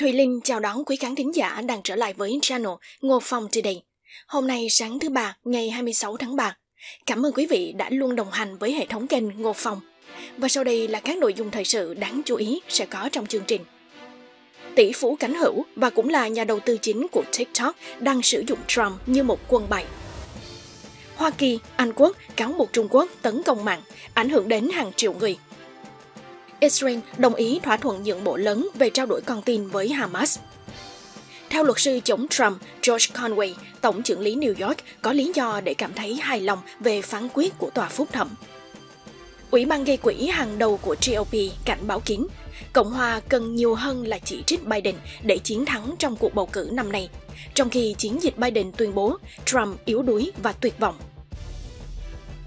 Thùy Linh chào đón quý khán thính giả đang trở lại với channel Ngô Phong Today. Hôm nay sáng thứ ba, ngày 26 tháng 3. Cảm ơn quý vị đã luôn đồng hành với hệ thống kênh Ngô Phong. Và sau đây là các nội dung thời sự đáng chú ý sẽ có trong chương trình. Tỷ phú Cánh Hữu và cũng là nhà đầu tư chính của TikTok đang sử dụng Trump như một quân bài. Hoa Kỳ, Anh Quốc cáo buộc Trung Quốc tấn công mạng, ảnh hưởng đến hàng triệu người – Israel đồng ý thỏa thuận nhượng bộ lớn về trao đổi con tin với Hamas. Theo luật sư chống Trump, George Conway, tổng trưởng lý New York, có lý do để cảm thấy hài lòng về phán quyết của tòa phúc thẩm. Ủy ban gây quỹ hàng đầu của GOP cảnh báo kín, Cộng hòa cần nhiều hơn là chỉ trích Biden để chiến thắng trong cuộc bầu cử năm nay, trong khi chiến dịch Biden tuyên bố Trump yếu đuối và tuyệt vọng.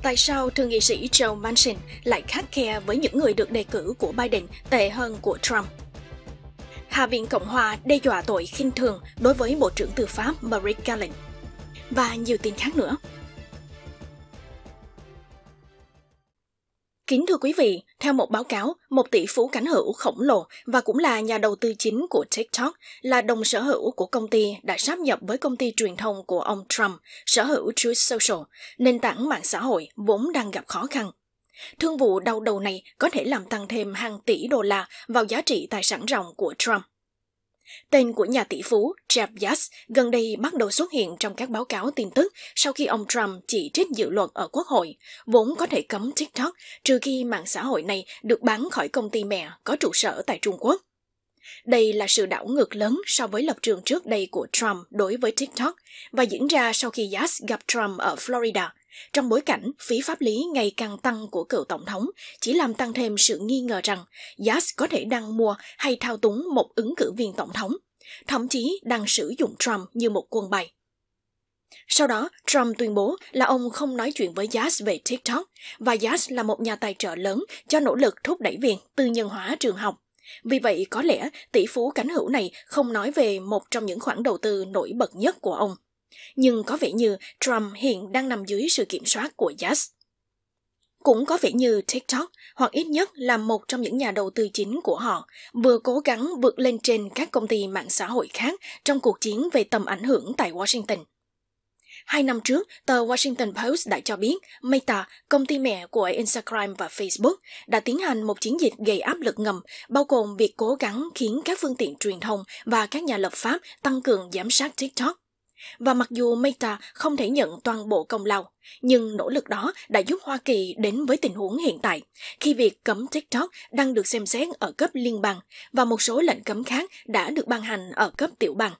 Tại sao thượng nghị sĩ Joe Manchin lại khắc khe với những người được đề cử của Biden tệ hơn của Trump? Hạ viện Cộng hòa đe dọa tội khinh thường đối với Bộ trưởng Tư pháp Merrick Garland. Và nhiều tin khác nữa. Kính thưa quý vị, theo một báo cáo, một tỷ phú cánh hữu khổng lồ và cũng là nhà đầu tư chính của TikTok là đồng sở hữu của công ty đã sáp nhập với công ty truyền thông của ông Trump, sở hữu Truth Social, nền tảng mạng xã hội vốn đang gặp khó khăn. Thương vụ đau đầu này có thể làm tăng thêm hàng tỷ đô la vào giá trị tài sản ròng của Trump. Tên của nhà tỷ phú Jeff Bezos gần đây bắt đầu xuất hiện trong các báo cáo tin tức sau khi ông Trump chỉ trích dự luật ở Quốc hội, vốn có thể cấm TikTok trừ khi mạng xã hội này được bán khỏi công ty mẹ có trụ sở tại Trung Quốc. Đây là sự đảo ngược lớn so với lập trường trước đây của Trump đối với TikTok và diễn ra sau khi Yass gặp Trump ở Florida – trong bối cảnh phí pháp lý ngày càng tăng của cựu tổng thống chỉ làm tăng thêm sự nghi ngờ rằng Yas có thể đang mua hay thao túng một ứng cử viên tổng thống, thậm chí đang sử dụng Trump như một quân bài. Sau đó, Trump tuyên bố là ông không nói chuyện với Yas về TikTok và Yas là một nhà tài trợ lớn cho nỗ lực thúc đẩy việc tư nhân hóa trường học. Vì vậy, có lẽ tỷ phú cánh hữu này không nói về một trong những khoản đầu tư nổi bật nhất của ông, nhưng có vẻ như Trump hiện đang nằm dưới sự kiểm soát của Yas. Cũng có vẻ như TikTok, hoặc ít nhất là một trong những nhà đầu tư chính của họ, vừa cố gắng vượt lên trên các công ty mạng xã hội khác trong cuộc chiến về tầm ảnh hưởng tại Washington. Hai năm trước, tờ Washington Post đã cho biết Meta, công ty mẹ của Instagram và Facebook, đã tiến hành một chiến dịch gây áp lực ngầm, bao gồm việc cố gắng khiến các phương tiện truyền thông và các nhà lập pháp tăng cường giám sát TikTok và mặc dù Meta không thể nhận toàn bộ công lao, nhưng nỗ lực đó đã giúp Hoa Kỳ đến với tình huống hiện tại, khi việc cấm TikTok đang được xem xét ở cấp liên bang và một số lệnh cấm khác đã được ban hành ở cấp tiểu bang.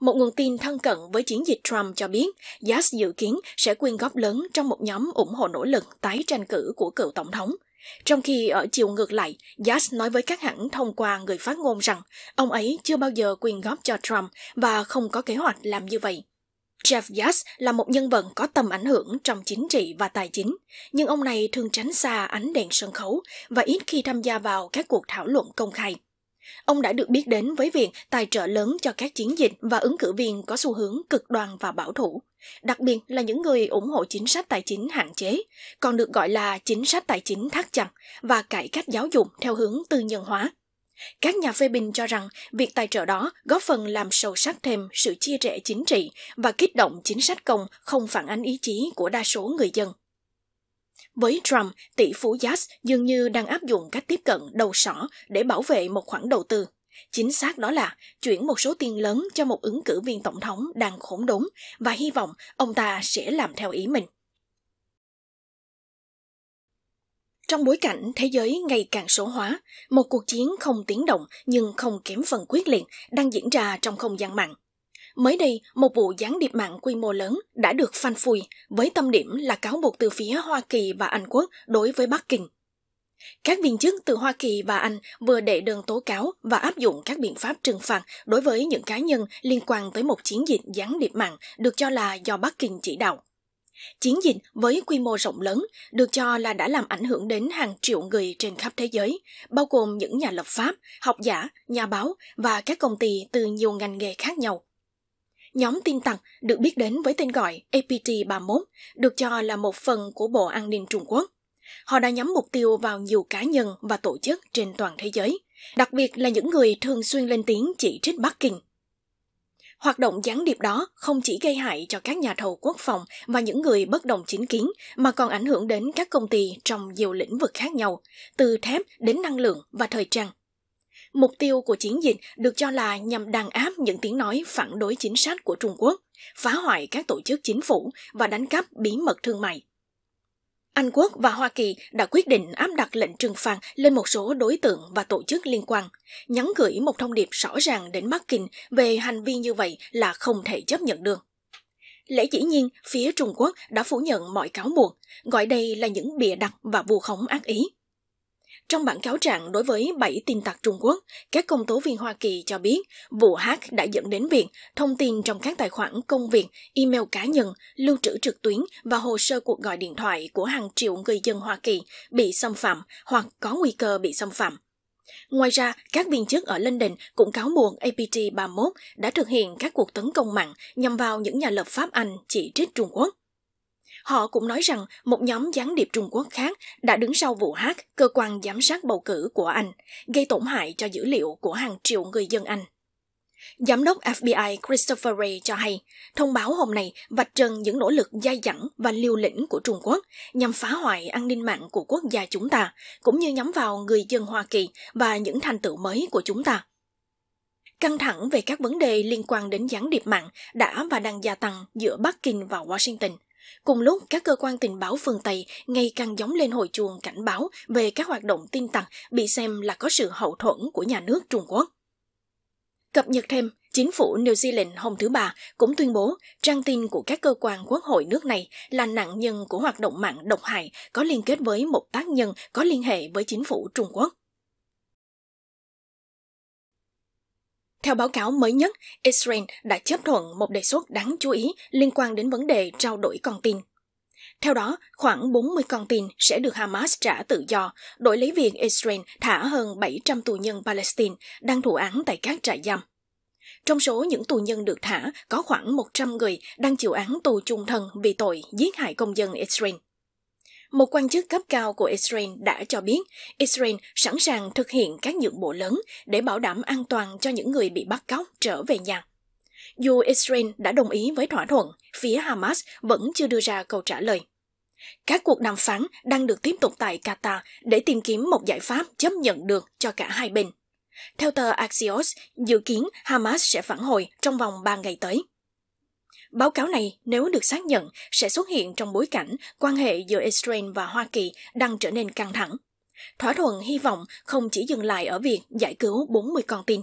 Một nguồn tin thân cận với chiến dịch Trump cho biết, Yas dự kiến sẽ quyên góp lớn trong một nhóm ủng hộ nỗ lực tái tranh cử của cựu tổng thống – trong khi ở chiều ngược lại, Yas nói với các hãng thông qua người phát ngôn rằng ông ấy chưa bao giờ quyên góp cho Trump và không có kế hoạch làm như vậy. Jeff Yas là một nhân vật có tầm ảnh hưởng trong chính trị và tài chính, nhưng ông này thường tránh xa ánh đèn sân khấu và ít khi tham gia vào các cuộc thảo luận công khai. Ông đã được biết đến với việc tài trợ lớn cho các chiến dịch và ứng cử viên có xu hướng cực đoan và bảo thủ, đặc biệt là những người ủng hộ chính sách tài chính hạn chế, còn được gọi là chính sách tài chính thắt chặt và cải cách giáo dục theo hướng tư nhân hóa. Các nhà phê bình cho rằng việc tài trợ đó góp phần làm sâu sắc thêm sự chia rẽ chính trị và kích động chính sách công không phản ánh ý chí của đa số người dân. Với Trump, tỷ phú Yas dường như đang áp dụng cách tiếp cận đầu sỏ để bảo vệ một khoản đầu tư. Chính xác đó là chuyển một số tiền lớn cho một ứng cử viên tổng thống đang khốn đốn và hy vọng ông ta sẽ làm theo ý mình. Trong bối cảnh thế giới ngày càng số hóa, một cuộc chiến không tiếng động nhưng không kém phần quyết liệt đang diễn ra trong không gian mạng. Mới đây, một vụ gián điệp mạng quy mô lớn đã được phanh phui với tâm điểm là cáo buộc từ phía Hoa Kỳ và Anh quốc đối với Bắc Kinh. Các viên chức từ Hoa Kỳ và Anh vừa đệ đơn tố cáo và áp dụng các biện pháp trừng phạt đối với những cá nhân liên quan tới một chiến dịch gián điệp mạng được cho là do Bắc Kinh chỉ đạo. Chiến dịch với quy mô rộng lớn được cho là đã làm ảnh hưởng đến hàng triệu người trên khắp thế giới, bao gồm những nhà lập pháp, học giả, nhà báo và các công ty từ nhiều ngành nghề khác nhau. Nhóm tin tặc được biết đến với tên gọi APT-31, được cho là một phần của Bộ An ninh Trung Quốc. Họ đã nhắm mục tiêu vào nhiều cá nhân và tổ chức trên toàn thế giới, đặc biệt là những người thường xuyên lên tiếng chỉ trích Bắc Kinh. Hoạt động gián điệp đó không chỉ gây hại cho các nhà thầu quốc phòng và những người bất đồng chính kiến mà còn ảnh hưởng đến các công ty trong nhiều lĩnh vực khác nhau, từ thép đến năng lượng và thời trang. Mục tiêu của chiến dịch được cho là nhằm đàn áp những tiếng nói phản đối chính sách của Trung Quốc, phá hoại các tổ chức chính phủ và đánh cắp bí mật thương mại. Anh Quốc và Hoa Kỳ đã quyết định áp đặt lệnh trừng phạt lên một số đối tượng và tổ chức liên quan, nhắn gửi một thông điệp rõ ràng đến Bắc Kinh về hành vi như vậy là không thể chấp nhận được. Lẽ dĩ nhiên, phía Trung Quốc đã phủ nhận mọi cáo buộc, gọi đây là những bịa đặt và vu khống ác ý. Trong bản cáo trạng đối với 7 tin tặc Trung Quốc, các công tố viên Hoa Kỳ cho biết vụ hack đã dẫn đến việc thông tin trong các tài khoản công việc, email cá nhân, lưu trữ trực tuyến và hồ sơ cuộc gọi điện thoại của hàng triệu người dân Hoa Kỳ bị xâm phạm hoặc có nguy cơ bị xâm phạm. Ngoài ra, các viên chức ở London cũng cáo buộc APT 31 đã thực hiện các cuộc tấn công mạng nhằm vào những nhà lập pháp Anh chỉ trích Trung Quốc. Họ cũng nói rằng một nhóm gián điệp Trung Quốc khác đã đứng sau vụ hát cơ quan giám sát bầu cử của Anh, gây tổn hại cho dữ liệu của hàng triệu người dân Anh. Giám đốc FBI Christopher Wray cho hay, thông báo hôm nay vạch trần những nỗ lực dai dẳng và liều lĩnh của Trung Quốc nhằm phá hoại an ninh mạng của quốc gia chúng ta, cũng như nhắm vào người dân Hoa Kỳ và những thành tựu mới của chúng ta. Căng thẳng về các vấn đề liên quan đến gián điệp mạng đã và đang gia tăng giữa Bắc Kinh và Washington – Cùng lúc, các cơ quan tình báo phương Tây ngày càng giống lên hồi chuồng cảnh báo về các hoạt động tin tặc bị xem là có sự hậu thuẫn của nhà nước Trung Quốc. Cập nhật thêm, chính phủ New Zealand hôm thứ Ba cũng tuyên bố trang tin của các cơ quan quốc hội nước này là nạn nhân của hoạt động mạng độc hại có liên kết với một tác nhân có liên hệ với chính phủ Trung Quốc. Theo báo cáo mới nhất, Israel đã chấp thuận một đề xuất đáng chú ý liên quan đến vấn đề trao đổi con tin. Theo đó, khoảng 40 con tin sẽ được Hamas trả tự do, đổi lấy việc Israel thả hơn 700 tù nhân Palestine đang thụ án tại các trại giam. Trong số những tù nhân được thả, có khoảng 100 người đang chịu án tù chung thân vì tội giết hại công dân Israel. Một quan chức cấp cao của Israel đã cho biết Israel sẵn sàng thực hiện các nhượng bộ lớn để bảo đảm an toàn cho những người bị bắt cóc trở về nhà. Dù Israel đã đồng ý với thỏa thuận, phía Hamas vẫn chưa đưa ra câu trả lời. Các cuộc đàm phán đang được tiếp tục tại Qatar để tìm kiếm một giải pháp chấp nhận được cho cả hai bên. Theo tờ Axios, dự kiến Hamas sẽ phản hồi trong vòng 3 ngày tới. Báo cáo này, nếu được xác nhận, sẽ xuất hiện trong bối cảnh quan hệ giữa Israel và Hoa Kỳ đang trở nên căng thẳng. Thỏa thuận hy vọng không chỉ dừng lại ở việc giải cứu 40 con tin.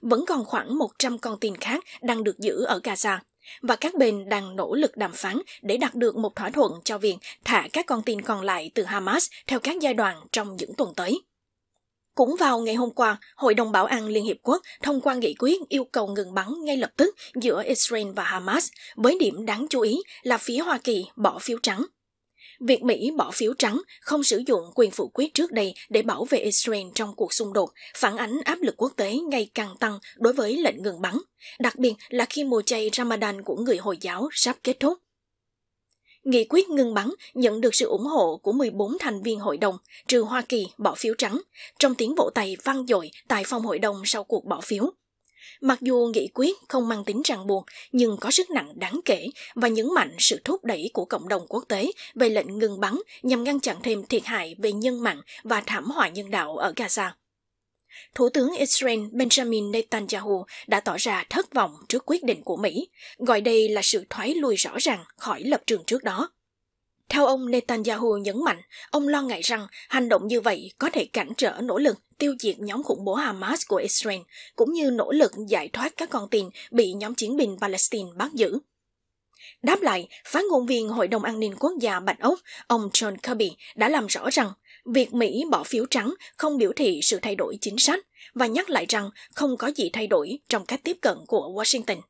Vẫn còn khoảng 100 con tin khác đang được giữ ở Gaza, và các bên đang nỗ lực đàm phán để đạt được một thỏa thuận cho việc thả các con tin còn lại từ Hamas theo các giai đoạn trong những tuần tới. Cũng vào ngày hôm qua, Hội đồng Bảo an Liên Hiệp Quốc thông qua nghị quyết yêu cầu ngừng bắn ngay lập tức giữa Israel và Hamas, với điểm đáng chú ý là phía Hoa Kỳ bỏ phiếu trắng. Việc Mỹ bỏ phiếu trắng không sử dụng quyền phủ quyết trước đây để bảo vệ Israel trong cuộc xung đột phản ánh áp lực quốc tế ngày càng tăng đối với lệnh ngừng bắn, đặc biệt là khi mùa chay Ramadan của người Hồi giáo sắp kết thúc. Nghị quyết ngừng bắn nhận được sự ủng hộ của 14 thành viên hội đồng, trừ Hoa Kỳ bỏ phiếu trắng, trong tiếng vỗ tay vang dội tại phòng hội đồng sau cuộc bỏ phiếu. Mặc dù nghị quyết không mang tính ràng buộc, nhưng có sức nặng đáng kể và nhấn mạnh sự thúc đẩy của cộng đồng quốc tế về lệnh ngừng bắn nhằm ngăn chặn thêm thiệt hại về nhân mạng và thảm họa nhân đạo ở Gaza. Thủ tướng Israel Benjamin Netanyahu đã tỏ ra thất vọng trước quyết định của Mỹ, gọi đây là sự thoái lui rõ ràng khỏi lập trường trước đó. Theo ông Netanyahu nhấn mạnh, ông lo ngại rằng hành động như vậy có thể cản trở nỗ lực tiêu diệt nhóm khủng bố Hamas của Israel, cũng như nỗ lực giải thoát các con tin bị nhóm chiến binh Palestine bắt giữ. Đáp lại, phát ngôn viên Hội đồng An ninh Quốc gia Bạch Ốc, ông John Kirby đã làm rõ rằng Việc Mỹ bỏ phiếu trắng không biểu thị sự thay đổi chính sách và nhắc lại rằng không có gì thay đổi trong cách tiếp cận của Washington.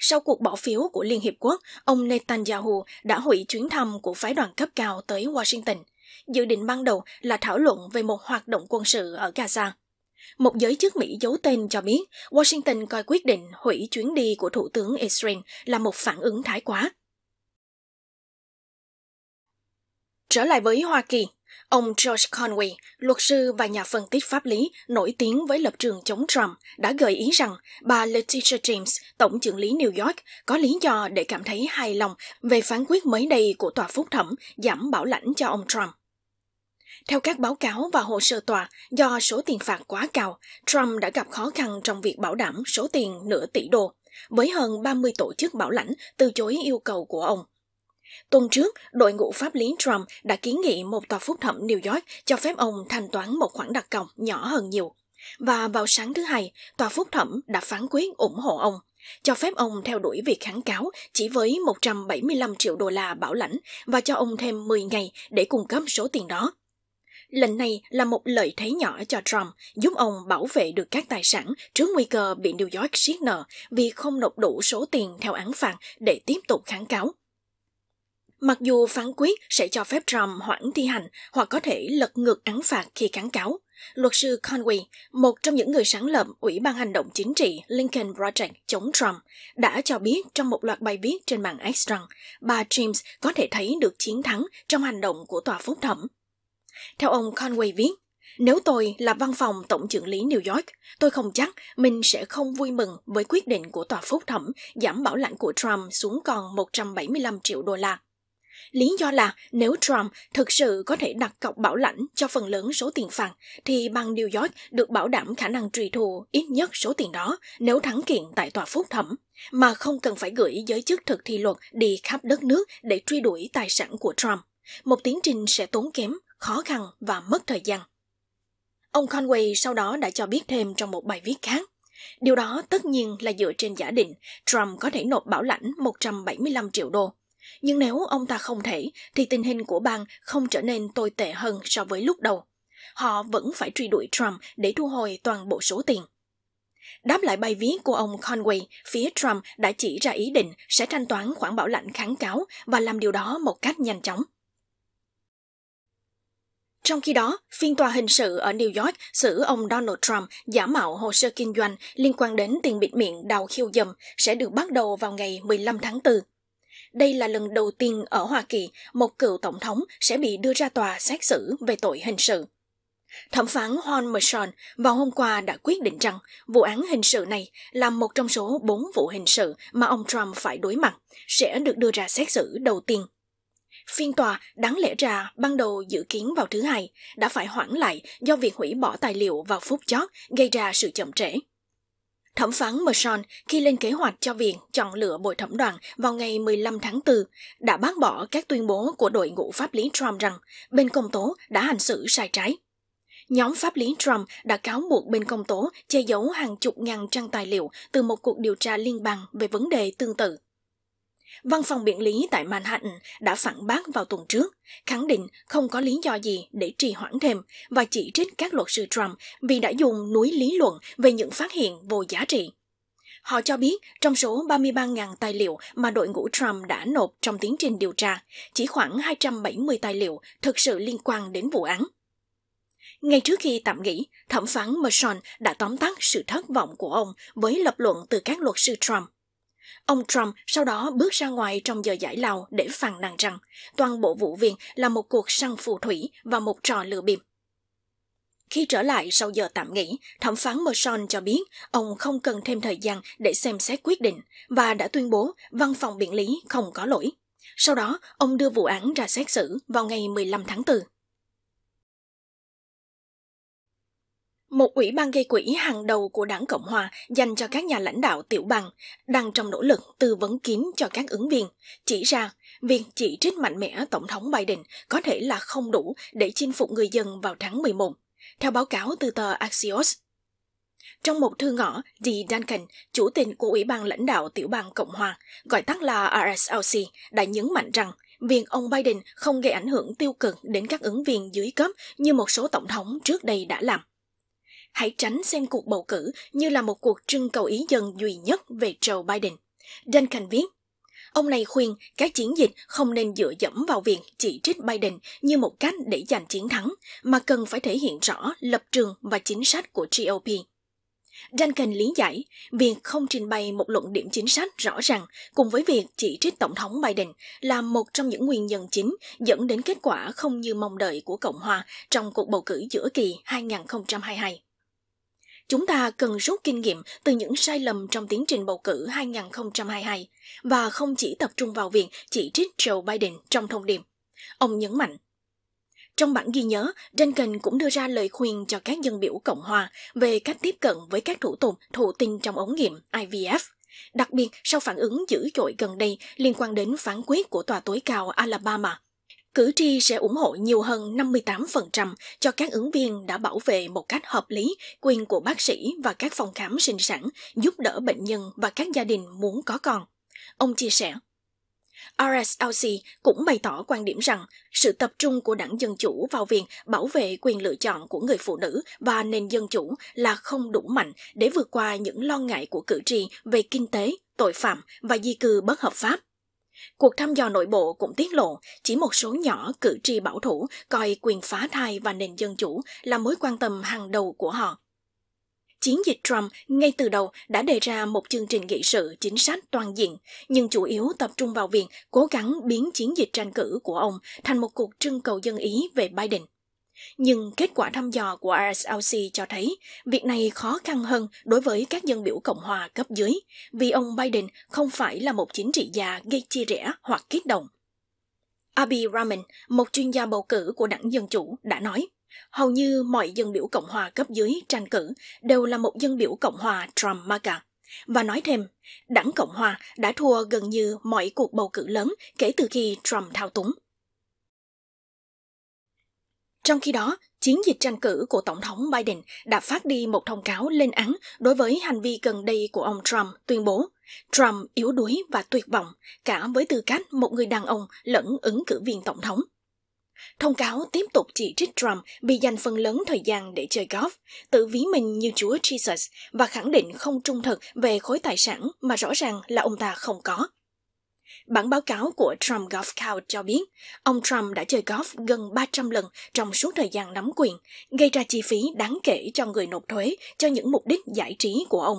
Sau cuộc bỏ phiếu của Liên Hiệp Quốc, ông Netanyahu đã hủy chuyến thăm của phái đoàn cấp cao tới Washington. Dự định ban đầu là thảo luận về một hoạt động quân sự ở Gaza. Một giới chức Mỹ giấu tên cho biết Washington coi quyết định hủy chuyến đi của Thủ tướng Israel là một phản ứng thái quá. Trở lại với Hoa Kỳ, Ông George Conway, luật sư và nhà phân tích pháp lý nổi tiếng với lập trường chống Trump, đã gợi ý rằng bà Letitia James, tổng trưởng lý New York, có lý do để cảm thấy hài lòng về phán quyết mới đây của tòa phúc thẩm giảm bảo lãnh cho ông Trump. Theo các báo cáo và hồ sơ tòa, do số tiền phạt quá cao, Trump đã gặp khó khăn trong việc bảo đảm số tiền nửa tỷ đô, với hơn 30 tổ chức bảo lãnh từ chối yêu cầu của ông – Tuần trước, đội ngũ pháp lý Trump đã kiến nghị một tòa phúc thẩm New York cho phép ông thanh toán một khoản đặt cọc nhỏ hơn nhiều. Và vào sáng thứ hai, tòa phúc thẩm đã phán quyết ủng hộ ông, cho phép ông theo đuổi việc kháng cáo chỉ với 175 triệu đô la bảo lãnh và cho ông thêm 10 ngày để cung cấp số tiền đó. Lệnh này là một lợi thế nhỏ cho Trump, giúp ông bảo vệ được các tài sản trước nguy cơ bị New York siết nợ vì không nộp đủ số tiền theo án phạt để tiếp tục kháng cáo. Mặc dù phán quyết sẽ cho phép Trump hoãn thi hành hoặc có thể lật ngược án phạt khi kháng cáo, luật sư Conway, một trong những người sáng lập Ủy ban Hành động Chính trị Lincoln Project chống Trump, đã cho biết trong một loạt bài viết trên mạng X rằng bà James có thể thấy được chiến thắng trong hành động của tòa phúc thẩm. Theo ông Conway viết, nếu tôi là văn phòng tổng trưởng lý New York, tôi không chắc mình sẽ không vui mừng với quyết định của tòa phúc thẩm giảm bảo lãnh của Trump xuống còn 175 triệu đô la. Lý do là nếu Trump thực sự có thể đặt cọc bảo lãnh cho phần lớn số tiền phạt, thì bang New York được bảo đảm khả năng truy thu ít nhất số tiền đó nếu thắng kiện tại tòa phúc thẩm, mà không cần phải gửi giới chức thực thi luật đi khắp đất nước để truy đuổi tài sản của Trump. Một tiến trình sẽ tốn kém, khó khăn và mất thời gian. Ông Conway sau đó đã cho biết thêm trong một bài viết khác. Điều đó tất nhiên là dựa trên giả định Trump có thể nộp bảo lãnh 175 triệu đô, nhưng nếu ông ta không thể, thì tình hình của bang không trở nên tồi tệ hơn so với lúc đầu. Họ vẫn phải truy đuổi Trump để thu hồi toàn bộ số tiền. Đáp lại bài viết của ông Conway, phía Trump đã chỉ ra ý định sẽ thanh toán khoản bảo lãnh kháng cáo và làm điều đó một cách nhanh chóng. Trong khi đó, phiên tòa hình sự ở New York xử ông Donald Trump giả mạo hồ sơ kinh doanh liên quan đến tiền bịt miệng đào khiêu dầm sẽ được bắt đầu vào ngày 15 tháng 4. Đây là lần đầu tiên ở Hoa Kỳ một cựu tổng thống sẽ bị đưa ra tòa xét xử về tội hình sự. Thẩm phán Hon Merson vào hôm qua đã quyết định rằng vụ án hình sự này là một trong số bốn vụ hình sự mà ông Trump phải đối mặt, sẽ được đưa ra xét xử đầu tiên. Phiên tòa đáng lẽ ra ban đầu dự kiến vào thứ hai đã phải hoãn lại do việc hủy bỏ tài liệu vào phút chót gây ra sự chậm trễ. Thẩm phán Merson khi lên kế hoạch cho viện chọn lựa bồi thẩm đoàn vào ngày 15 tháng 4 đã bác bỏ các tuyên bố của đội ngũ pháp lý Trump rằng bên công tố đã hành xử sai trái. Nhóm pháp lý Trump đã cáo buộc bên công tố che giấu hàng chục ngàn trang tài liệu từ một cuộc điều tra liên bang về vấn đề tương tự. Văn phòng biện lý tại Manhattan đã phản bác vào tuần trước, khẳng định không có lý do gì để trì hoãn thêm và chỉ trích các luật sư Trump vì đã dùng núi lý luận về những phát hiện vô giá trị. Họ cho biết trong số 33.000 tài liệu mà đội ngũ Trump đã nộp trong tiến trình điều tra, chỉ khoảng 270 tài liệu thực sự liên quan đến vụ án. Ngay trước khi tạm nghỉ, thẩm phán Merson đã tóm tắt sự thất vọng của ông với lập luận từ các luật sư Trump. Ông Trump sau đó bước ra ngoài trong giờ giải lao để phàn nàn rằng toàn bộ vụ việc là một cuộc săn phù thủy và một trò lừa bịp. Khi trở lại sau giờ tạm nghỉ, thẩm phán Merson cho biết ông không cần thêm thời gian để xem xét quyết định và đã tuyên bố văn phòng biện lý không có lỗi. Sau đó, ông đưa vụ án ra xét xử vào ngày 15 tháng 4. Một ủy ban gây quỹ hàng đầu của đảng Cộng Hòa dành cho các nhà lãnh đạo tiểu bang đang trong nỗ lực tư vấn kín cho các ứng viên, chỉ ra việc chỉ trích mạnh mẽ Tổng thống Biden có thể là không đủ để chinh phục người dân vào tháng 11, theo báo cáo từ tờ Axios. Trong một thư ngỏ, Dee Duncan, chủ tịch của Ủy ban lãnh đạo tiểu bang Cộng Hòa, gọi tắt là RSLC, đã nhấn mạnh rằng việc ông Biden không gây ảnh hưởng tiêu cực đến các ứng viên dưới cấp như một số tổng thống trước đây đã làm hãy tránh xem cuộc bầu cử như là một cuộc trưng cầu ý dân duy nhất về Joe Biden. Duncan viết, Ông này khuyên các chiến dịch không nên dựa dẫm vào việc chỉ trích Biden như một cách để giành chiến thắng, mà cần phải thể hiện rõ lập trường và chính sách của GOP. Duncan lý giải, việc không trình bày một luận điểm chính sách rõ ràng cùng với việc chỉ trích Tổng thống Biden là một trong những nguyên nhân chính dẫn đến kết quả không như mong đợi của Cộng hòa trong cuộc bầu cử giữa kỳ 2022. Chúng ta cần rút kinh nghiệm từ những sai lầm trong tiến trình bầu cử 2022 và không chỉ tập trung vào việc chỉ trích Joe Biden trong thông điệp. Ông nhấn mạnh. Trong bản ghi nhớ, Duncan cũng đưa ra lời khuyên cho các dân biểu Cộng hòa về cách tiếp cận với các thủ tục thụ tinh trong ống nghiệm IVF, đặc biệt sau phản ứng dữ dội gần đây liên quan đến phán quyết của Tòa tối cao Alabama cử tri sẽ ủng hộ nhiều hơn 58% cho các ứng viên đã bảo vệ một cách hợp lý quyền của bác sĩ và các phòng khám sinh sản, giúp đỡ bệnh nhân và các gia đình muốn có con. Ông chia sẻ. RSLC cũng bày tỏ quan điểm rằng sự tập trung của đảng Dân Chủ vào việc bảo vệ quyền lựa chọn của người phụ nữ và nền dân chủ là không đủ mạnh để vượt qua những lo ngại của cử tri về kinh tế, tội phạm và di cư bất hợp pháp Cuộc thăm dò nội bộ cũng tiết lộ chỉ một số nhỏ cử tri bảo thủ coi quyền phá thai và nền dân chủ là mối quan tâm hàng đầu của họ. Chiến dịch Trump ngay từ đầu đã đề ra một chương trình nghị sự chính sách toàn diện, nhưng chủ yếu tập trung vào việc cố gắng biến chiến dịch tranh cử của ông thành một cuộc trưng cầu dân ý về Biden. Nhưng kết quả thăm dò của RSLC cho thấy việc này khó khăn hơn đối với các dân biểu Cộng hòa cấp dưới, vì ông Biden không phải là một chính trị gia gây chia rẽ hoặc kích động. Abi Rahman, một chuyên gia bầu cử của đảng Dân Chủ, đã nói, hầu như mọi dân biểu Cộng hòa cấp dưới tranh cử đều là một dân biểu Cộng hòa Trump Maga. Và nói thêm, đảng Cộng hòa đã thua gần như mọi cuộc bầu cử lớn kể từ khi Trump thao túng. Trong khi đó, chiến dịch tranh cử của Tổng thống Biden đã phát đi một thông cáo lên án đối với hành vi gần đây của ông Trump tuyên bố Trump yếu đuối và tuyệt vọng, cả với tư cách một người đàn ông lẫn ứng cử viên Tổng thống. Thông cáo tiếp tục chỉ trích Trump bị dành phần lớn thời gian để chơi golf, tự ví mình như Chúa Jesus và khẳng định không trung thực về khối tài sản mà rõ ràng là ông ta không có, Bản báo cáo của Trump Golf Count cho biết, ông Trump đã chơi golf gần 300 lần trong suốt thời gian nắm quyền, gây ra chi phí đáng kể cho người nộp thuế cho những mục đích giải trí của ông.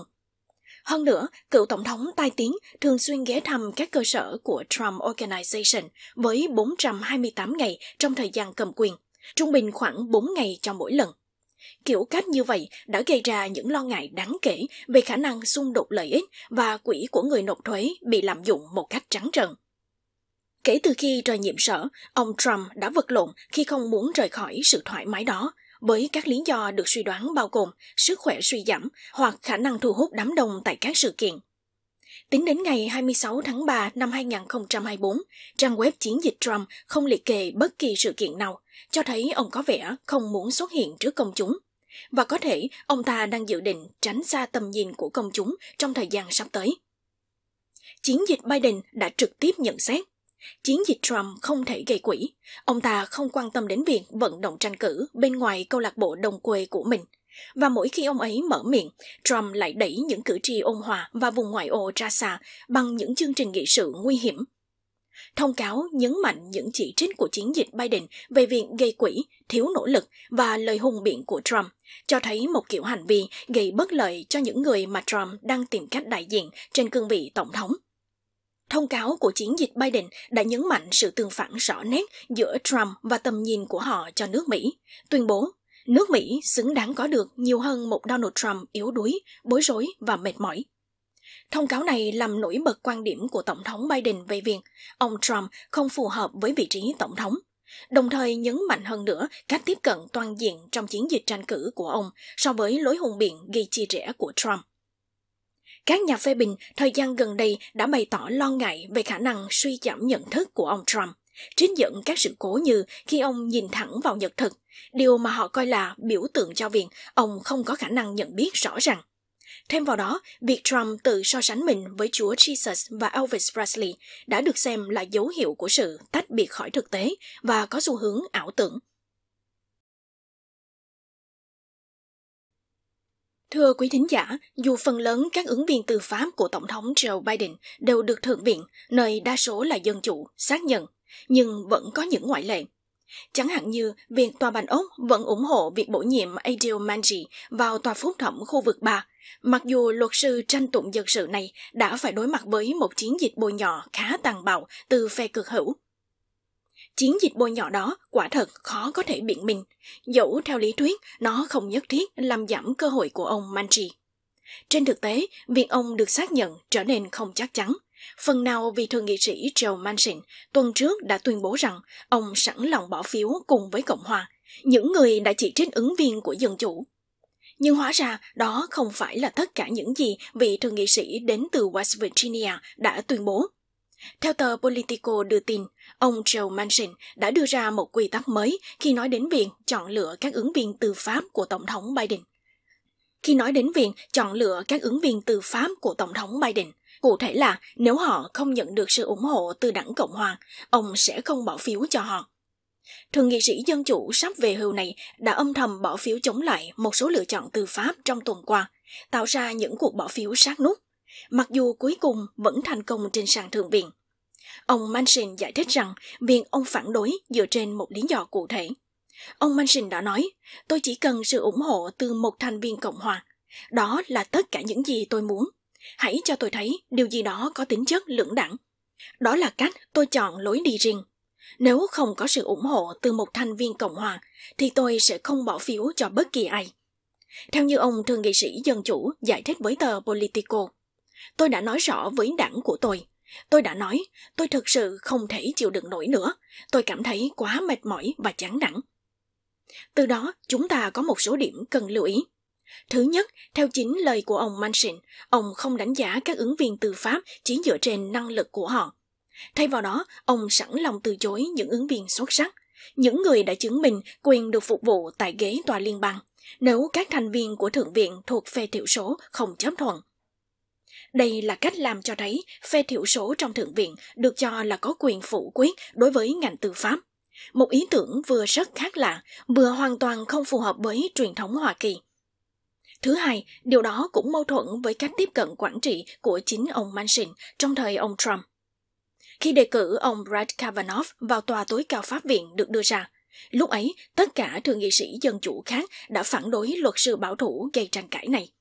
Hơn nữa, cựu tổng thống tai tiếng thường xuyên ghé thăm các cơ sở của Trump Organization với 428 ngày trong thời gian cầm quyền, trung bình khoảng 4 ngày cho mỗi lần. Kiểu cách như vậy đã gây ra những lo ngại đáng kể về khả năng xung đột lợi ích và quỹ của người nộp thuế bị lạm dụng một cách trắng trợn. Kể từ khi rời nhiệm sở, ông Trump đã vật lộn khi không muốn rời khỏi sự thoải mái đó, bởi các lý do được suy đoán bao gồm sức khỏe suy giảm hoặc khả năng thu hút đám đông tại các sự kiện. Tính đến ngày 26 tháng 3 năm 2024, trang web chiến dịch Trump không liệt kê bất kỳ sự kiện nào, cho thấy ông có vẻ không muốn xuất hiện trước công chúng. Và có thể ông ta đang dự định tránh xa tầm nhìn của công chúng trong thời gian sắp tới. Chiến dịch Biden đã trực tiếp nhận xét chiến dịch Trump không thể gây quỹ. Ông ta không quan tâm đến việc vận động tranh cử bên ngoài câu lạc bộ đồng quê của mình – và mỗi khi ông ấy mở miệng, Trump lại đẩy những cử tri ôn hòa và vùng ngoại ô ra xa bằng những chương trình nghị sự nguy hiểm. Thông cáo nhấn mạnh những chỉ trích của chiến dịch Biden về việc gây quỹ, thiếu nỗ lực và lời hùng biện của Trump, cho thấy một kiểu hành vi gây bất lợi cho những người mà Trump đang tìm cách đại diện trên cương vị tổng thống. Thông cáo của chiến dịch Biden đã nhấn mạnh sự tương phản rõ nét giữa Trump và tầm nhìn của họ cho nước Mỹ, tuyên bố nước Mỹ xứng đáng có được nhiều hơn một Donald Trump yếu đuối, bối rối và mệt mỏi. Thông cáo này làm nổi bật quan điểm của Tổng thống Biden về việc ông Trump không phù hợp với vị trí Tổng thống, đồng thời nhấn mạnh hơn nữa cách tiếp cận toàn diện trong chiến dịch tranh cử của ông so với lối hùng biện gây chia rẽ của Trump. Các nhà phê bình thời gian gần đây đã bày tỏ lo ngại về khả năng suy giảm nhận thức của ông Trump – trích dẫn các sự cố như khi ông nhìn thẳng vào nhật thực, điều mà họ coi là biểu tượng cho việc ông không có khả năng nhận biết rõ ràng. Thêm vào đó, việc Trump tự so sánh mình với Chúa Jesus và Elvis Presley đã được xem là dấu hiệu của sự tách biệt khỏi thực tế và có xu hướng ảo tưởng. Thưa quý thính giả, dù phần lớn các ứng viên tư pháp của Tổng thống Joe Biden đều được Thượng viện, nơi đa số là dân chủ, xác nhận nhưng vẫn có những ngoại lệ. Chẳng hạn như việc tòa Bạch Ốc vẫn ủng hộ việc bổ nhiệm Adil Manji vào tòa phúc thẩm khu vực 3, mặc dù luật sư tranh tụng dân sự này đã phải đối mặt với một chiến dịch bôi nhọ khá tàn bạo từ phe cực hữu. Chiến dịch bôi nhọ đó quả thật khó có thể biện minh, dẫu theo lý thuyết nó không nhất thiết làm giảm cơ hội của ông Manji. Trên thực tế, việc ông được xác nhận trở nên không chắc chắn – Phần nào vì thượng nghị sĩ Joe Manchin tuần trước đã tuyên bố rằng ông sẵn lòng bỏ phiếu cùng với Cộng hòa, những người đã chỉ trích ứng viên của Dân Chủ. Nhưng hóa ra đó không phải là tất cả những gì vị thượng nghị sĩ đến từ West Virginia đã tuyên bố. Theo tờ Politico đưa tin, ông Joe Manchin đã đưa ra một quy tắc mới khi nói đến việc chọn lựa các ứng viên tư pháp của Tổng thống Biden. Khi nói đến việc chọn lựa các ứng viên tư pháp của Tổng thống Biden, Cụ thể là nếu họ không nhận được sự ủng hộ từ đảng Cộng Hòa, ông sẽ không bỏ phiếu cho họ. Thượng nghị sĩ Dân Chủ sắp về hưu này đã âm thầm bỏ phiếu chống lại một số lựa chọn từ pháp trong tuần qua, tạo ra những cuộc bỏ phiếu sát nút, mặc dù cuối cùng vẫn thành công trên sàn thượng viện. Ông Manchin giải thích rằng việc ông phản đối dựa trên một lý do cụ thể. Ông Manchin đã nói, tôi chỉ cần sự ủng hộ từ một thành viên Cộng hòa. Đó là tất cả những gì tôi muốn. Hãy cho tôi thấy điều gì đó có tính chất lưỡng đẳng. Đó là cách tôi chọn lối đi riêng. Nếu không có sự ủng hộ từ một thành viên Cộng hòa, thì tôi sẽ không bỏ phiếu cho bất kỳ ai. Theo như ông thượng nghị sĩ Dân Chủ giải thích với tờ Politico, tôi đã nói rõ với đảng của tôi. Tôi đã nói, tôi thực sự không thể chịu đựng nổi nữa. Tôi cảm thấy quá mệt mỏi và chán nản. Từ đó, chúng ta có một số điểm cần lưu ý. Thứ nhất, theo chính lời của ông Manchin, ông không đánh giá các ứng viên từ Pháp chỉ dựa trên năng lực của họ. Thay vào đó, ông sẵn lòng từ chối những ứng viên xuất sắc, những người đã chứng minh quyền được phục vụ tại ghế tòa liên bang, nếu các thành viên của Thượng viện thuộc phe thiểu số không chấp thuận. Đây là cách làm cho thấy phe thiểu số trong Thượng viện được cho là có quyền phủ quyết đối với ngành tư pháp. Một ý tưởng vừa rất khác lạ, vừa hoàn toàn không phù hợp với truyền thống Hoa Kỳ – Thứ hai, điều đó cũng mâu thuẫn với cách tiếp cận quản trị của chính ông Manchin trong thời ông Trump. Khi đề cử ông Brett Kavanaugh vào tòa tối cao Pháp viện được đưa ra, lúc ấy tất cả thượng nghị sĩ dân chủ khác đã phản đối luật sư bảo thủ gây tranh cãi này.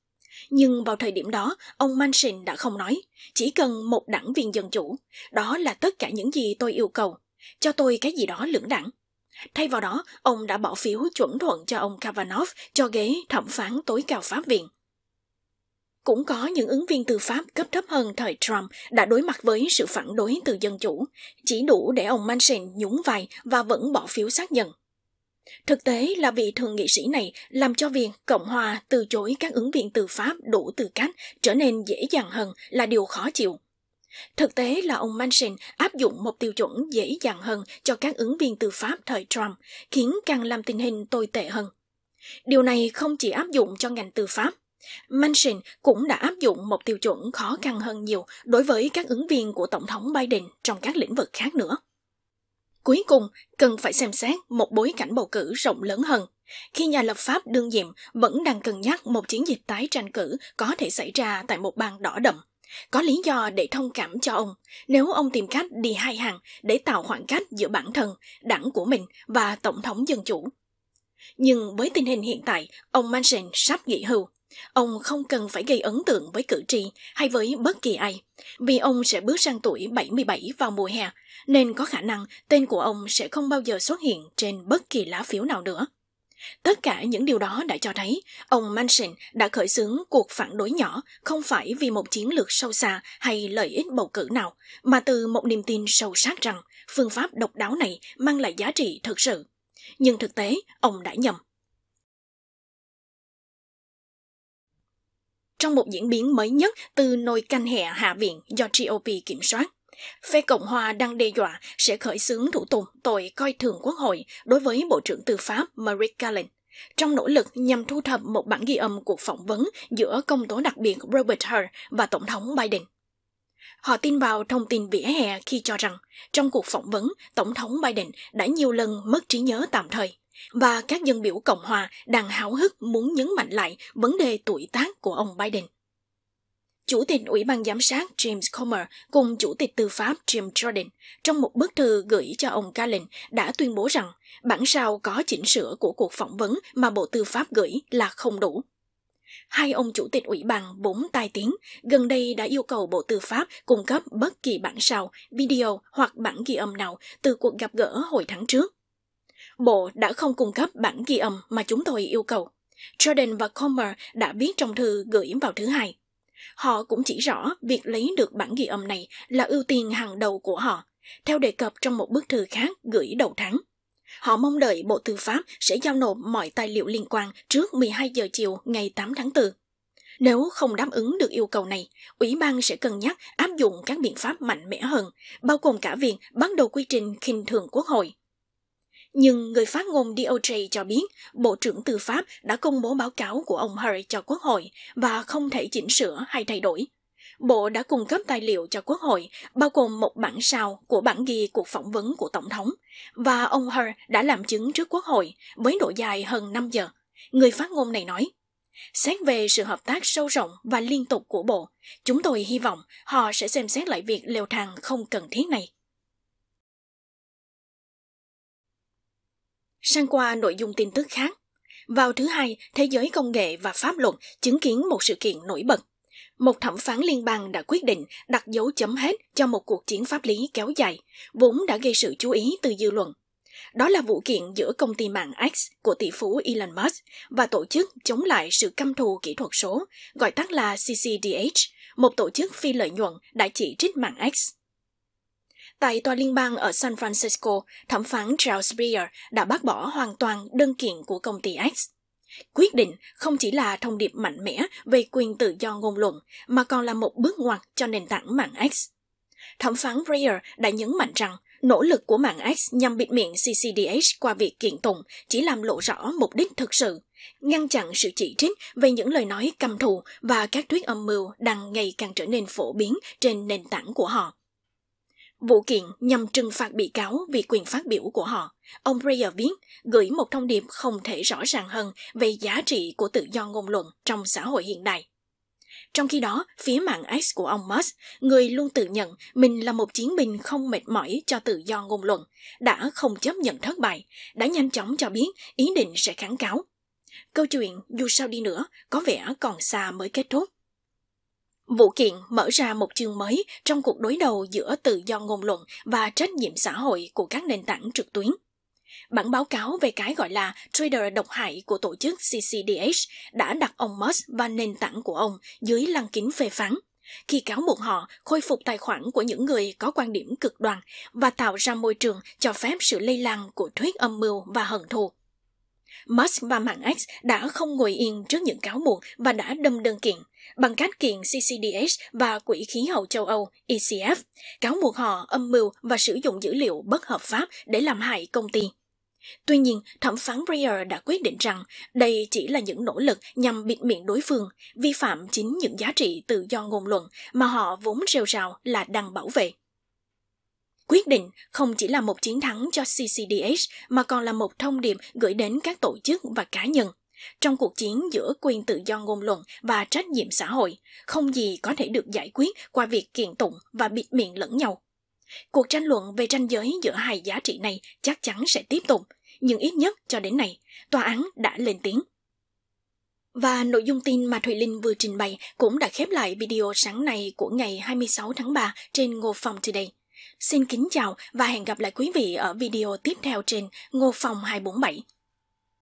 Nhưng vào thời điểm đó, ông Manchin đã không nói, chỉ cần một đảng viên dân chủ, đó là tất cả những gì tôi yêu cầu, cho tôi cái gì đó lưỡng đảng. Thay vào đó, ông đã bỏ phiếu chuẩn thuận cho ông Kavanaugh cho ghế thẩm phán tối cao Pháp viện. Cũng có những ứng viên tư pháp cấp thấp hơn thời Trump đã đối mặt với sự phản đối từ dân chủ, chỉ đủ để ông Manchin nhúng vai và vẫn bỏ phiếu xác nhận. Thực tế là vị thượng nghị sĩ này làm cho việc Cộng hòa từ chối các ứng viên tư pháp đủ tư cách trở nên dễ dàng hơn là điều khó chịu. Thực tế là ông Manchin áp dụng một tiêu chuẩn dễ dàng hơn cho các ứng viên tư pháp thời Trump, khiến càng làm tình hình tồi tệ hơn. Điều này không chỉ áp dụng cho ngành tư pháp. Manchin cũng đã áp dụng một tiêu chuẩn khó khăn hơn nhiều đối với các ứng viên của Tổng thống Biden trong các lĩnh vực khác nữa. Cuối cùng, cần phải xem xét một bối cảnh bầu cử rộng lớn hơn, khi nhà lập pháp đương nhiệm vẫn đang cân nhắc một chiến dịch tái tranh cử có thể xảy ra tại một bang đỏ đậm có lý do để thông cảm cho ông nếu ông tìm cách đi hai hàng để tạo khoảng cách giữa bản thân, đảng của mình và Tổng thống Dân Chủ. Nhưng với tình hình hiện tại, ông Manchin sắp nghỉ hưu. Ông không cần phải gây ấn tượng với cử tri hay với bất kỳ ai, vì ông sẽ bước sang tuổi 77 vào mùa hè, nên có khả năng tên của ông sẽ không bao giờ xuất hiện trên bất kỳ lá phiếu nào nữa. Tất cả những điều đó đã cho thấy ông Manchin đã khởi xướng cuộc phản đối nhỏ không phải vì một chiến lược sâu xa hay lợi ích bầu cử nào, mà từ một niềm tin sâu sắc rằng phương pháp độc đáo này mang lại giá trị thực sự. Nhưng thực tế, ông đã nhầm. Trong một diễn biến mới nhất từ nồi canh hẹ hạ viện do GOP kiểm soát, Phe Cộng Hòa đang đe dọa sẽ khởi xướng thủ tục tội coi thường quốc hội đối với Bộ trưởng Tư pháp Merrick Garland trong nỗ lực nhằm thu thập một bản ghi âm cuộc phỏng vấn giữa công tố đặc biệt Robert Hur và Tổng thống Biden. Họ tin vào thông tin vỉa hè khi cho rằng trong cuộc phỏng vấn, Tổng thống Biden đã nhiều lần mất trí nhớ tạm thời và các dân biểu Cộng hòa đang háo hức muốn nhấn mạnh lại vấn đề tuổi tác của ông Biden. Chủ tịch Ủy ban Giám sát James Comer cùng Chủ tịch Tư pháp Jim Jordan trong một bức thư gửi cho ông Carlin đã tuyên bố rằng bản sao có chỉnh sửa của cuộc phỏng vấn mà Bộ Tư pháp gửi là không đủ. Hai ông chủ tịch ủy ban bốn tai tiếng gần đây đã yêu cầu Bộ Tư pháp cung cấp bất kỳ bản sao, video hoặc bản ghi âm nào từ cuộc gặp gỡ hồi tháng trước. Bộ đã không cung cấp bản ghi âm mà chúng tôi yêu cầu. Jordan và Comer đã viết trong thư gửi vào thứ hai. Họ cũng chỉ rõ việc lấy được bản ghi âm này là ưu tiên hàng đầu của họ, theo đề cập trong một bức thư khác gửi đầu tháng. Họ mong đợi Bộ Tư pháp sẽ giao nộp mọi tài liệu liên quan trước 12 giờ chiều ngày 8 tháng 4. Nếu không đáp ứng được yêu cầu này, Ủy ban sẽ cân nhắc áp dụng các biện pháp mạnh mẽ hơn, bao gồm cả việc bắt đầu quy trình khinh thường quốc hội. Nhưng người phát ngôn DOJ cho biết Bộ trưởng Tư pháp đã công bố báo cáo của ông Hurry cho Quốc hội và không thể chỉnh sửa hay thay đổi. Bộ đã cung cấp tài liệu cho Quốc hội, bao gồm một bản sao của bản ghi cuộc phỏng vấn của Tổng thống, và ông Hur đã làm chứng trước Quốc hội với độ dài hơn 5 giờ. Người phát ngôn này nói, Xét về sự hợp tác sâu rộng và liên tục của Bộ, chúng tôi hy vọng họ sẽ xem xét lại việc leo thang không cần thiết này. Sang qua nội dung tin tức khác. Vào thứ hai, thế giới công nghệ và pháp luật chứng kiến một sự kiện nổi bật. Một thẩm phán liên bang đã quyết định đặt dấu chấm hết cho một cuộc chiến pháp lý kéo dài, vốn đã gây sự chú ý từ dư luận. Đó là vụ kiện giữa công ty mạng X của tỷ phú Elon Musk và tổ chức chống lại sự căm thù kỹ thuật số, gọi tắt là CCDH, một tổ chức phi lợi nhuận đã chỉ trích mạng X. Tại tòa liên bang ở San Francisco, thẩm phán Charles Breyer đã bác bỏ hoàn toàn đơn kiện của công ty X. Quyết định không chỉ là thông điệp mạnh mẽ về quyền tự do ngôn luận, mà còn là một bước ngoặt cho nền tảng mạng X. Thẩm phán Breyer đã nhấn mạnh rằng nỗ lực của mạng X nhằm bịt miệng CCDH qua việc kiện tụng chỉ làm lộ rõ mục đích thực sự, ngăn chặn sự chỉ trích về những lời nói căm thù và các thuyết âm mưu đang ngày càng trở nên phổ biến trên nền tảng của họ. Vụ kiện nhằm trừng phạt bị cáo vì quyền phát biểu của họ. Ông Breyer viết, gửi một thông điệp không thể rõ ràng hơn về giá trị của tự do ngôn luận trong xã hội hiện đại. Trong khi đó, phía mạng X của ông Musk, người luôn tự nhận mình là một chiến binh không mệt mỏi cho tự do ngôn luận, đã không chấp nhận thất bại, đã nhanh chóng cho biết ý định sẽ kháng cáo. Câu chuyện dù sao đi nữa có vẻ còn xa mới kết thúc. Vụ kiện mở ra một chương mới trong cuộc đối đầu giữa tự do ngôn luận và trách nhiệm xã hội của các nền tảng trực tuyến. Bản báo cáo về cái gọi là trader độc hại của tổ chức CCDH đã đặt ông Musk và nền tảng của ông dưới lăng kính phê phán, khi cáo buộc họ khôi phục tài khoản của những người có quan điểm cực đoan và tạo ra môi trường cho phép sự lây lan của thuyết âm mưu và hận thù. Musk và mạng X đã không ngồi yên trước những cáo buộc và đã đâm đơn kiện bằng cách kiện CCDH và Quỹ khí hậu châu Âu ECF, cáo buộc họ âm mưu và sử dụng dữ liệu bất hợp pháp để làm hại công ty. Tuy nhiên, thẩm phán Breyer đã quyết định rằng đây chỉ là những nỗ lực nhằm bịt miệng đối phương, vi phạm chính những giá trị tự do ngôn luận mà họ vốn rêu rào là đang bảo vệ. Quyết định không chỉ là một chiến thắng cho CCDH mà còn là một thông điệp gửi đến các tổ chức và cá nhân. Trong cuộc chiến giữa quyền tự do ngôn luận và trách nhiệm xã hội, không gì có thể được giải quyết qua việc kiện tụng và bịt miệng lẫn nhau. Cuộc tranh luận về tranh giới giữa hai giá trị này chắc chắn sẽ tiếp tục, nhưng ít nhất cho đến nay, tòa án đã lên tiếng. Và nội dung tin mà Thùy Linh vừa trình bày cũng đã khép lại video sáng nay của ngày 26 tháng 3 trên Ngô Phòng Today. Xin kính chào và hẹn gặp lại quý vị ở video tiếp theo trên Ngô Phong 247.